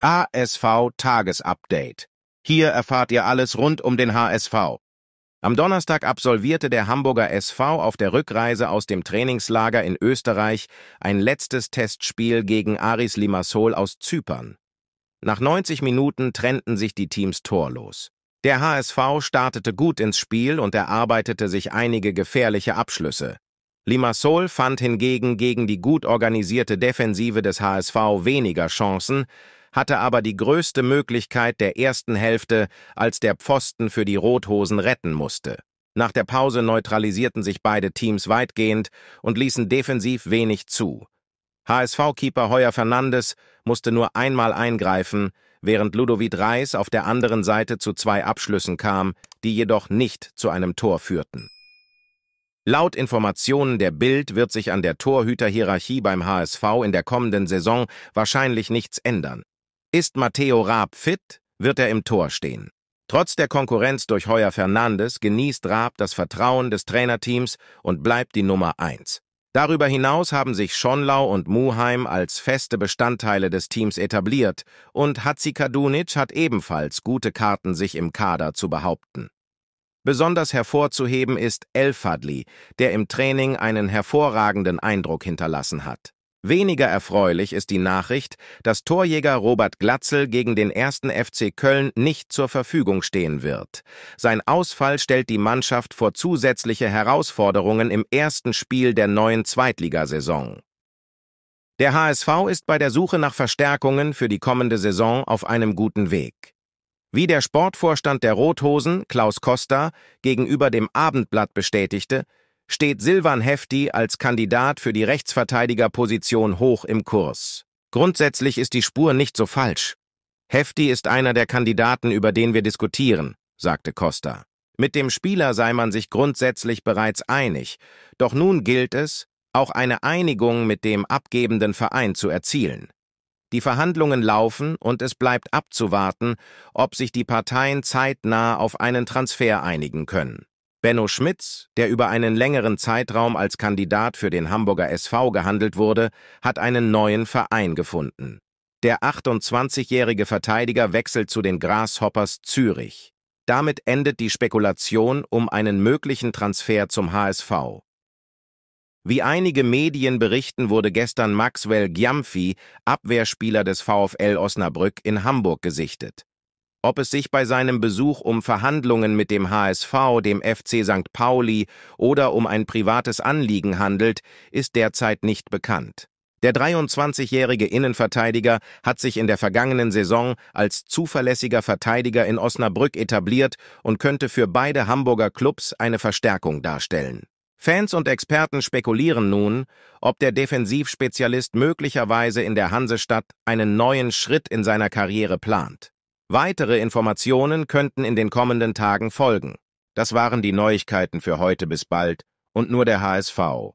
ASV Tagesupdate. Hier erfahrt ihr alles rund um den HSV. Am Donnerstag absolvierte der Hamburger SV auf der Rückreise aus dem Trainingslager in Österreich ein letztes Testspiel gegen Aris Limassol aus Zypern. Nach 90 Minuten trennten sich die Teams torlos. Der HSV startete gut ins Spiel und erarbeitete sich einige gefährliche Abschlüsse. Limassol fand hingegen gegen die gut organisierte Defensive des HSV weniger Chancen, hatte aber die größte Möglichkeit der ersten Hälfte, als der Pfosten für die Rothosen retten musste. Nach der Pause neutralisierten sich beide Teams weitgehend und ließen defensiv wenig zu. HSV-Keeper Heuer Fernandes musste nur einmal eingreifen, während Ludovic Reis auf der anderen Seite zu zwei Abschlüssen kam, die jedoch nicht zu einem Tor führten. Laut Informationen der Bild wird sich an der Torhüterhierarchie beim HSV in der kommenden Saison wahrscheinlich nichts ändern. Ist Matteo Raab fit, wird er im Tor stehen. Trotz der Konkurrenz durch Heuer Fernandes genießt Raab das Vertrauen des Trainerteams und bleibt die Nummer eins. Darüber hinaus haben sich Schonlau und Muheim als feste Bestandteile des Teams etabliert und Hatzikadunic hat ebenfalls gute Karten, sich im Kader zu behaupten. Besonders hervorzuheben ist Elfadli, der im Training einen hervorragenden Eindruck hinterlassen hat. Weniger erfreulich ist die Nachricht, dass Torjäger Robert Glatzel gegen den ersten FC Köln nicht zur Verfügung stehen wird. Sein Ausfall stellt die Mannschaft vor zusätzliche Herausforderungen im ersten Spiel der neuen Zweitligasaison. Der HSV ist bei der Suche nach Verstärkungen für die kommende Saison auf einem guten Weg. Wie der Sportvorstand der Rothosen, Klaus Koster, gegenüber dem Abendblatt bestätigte, steht Silvan Hefti als Kandidat für die Rechtsverteidigerposition hoch im Kurs. Grundsätzlich ist die Spur nicht so falsch. Hefti ist einer der Kandidaten, über den wir diskutieren, sagte Costa. Mit dem Spieler sei man sich grundsätzlich bereits einig, doch nun gilt es, auch eine Einigung mit dem abgebenden Verein zu erzielen. Die Verhandlungen laufen und es bleibt abzuwarten, ob sich die Parteien zeitnah auf einen Transfer einigen können. Benno Schmitz, der über einen längeren Zeitraum als Kandidat für den Hamburger SV gehandelt wurde, hat einen neuen Verein gefunden. Der 28-jährige Verteidiger wechselt zu den Grasshoppers Zürich. Damit endet die Spekulation um einen möglichen Transfer zum HSV. Wie einige Medien berichten, wurde gestern Maxwell Giamfi, Abwehrspieler des VfL Osnabrück, in Hamburg gesichtet. Ob es sich bei seinem Besuch um Verhandlungen mit dem HSV, dem FC St. Pauli oder um ein privates Anliegen handelt, ist derzeit nicht bekannt. Der 23-jährige Innenverteidiger hat sich in der vergangenen Saison als zuverlässiger Verteidiger in Osnabrück etabliert und könnte für beide Hamburger Clubs eine Verstärkung darstellen. Fans und Experten spekulieren nun, ob der Defensivspezialist möglicherweise in der Hansestadt einen neuen Schritt in seiner Karriere plant. Weitere Informationen könnten in den kommenden Tagen folgen. Das waren die Neuigkeiten für heute bis bald und nur der HSV.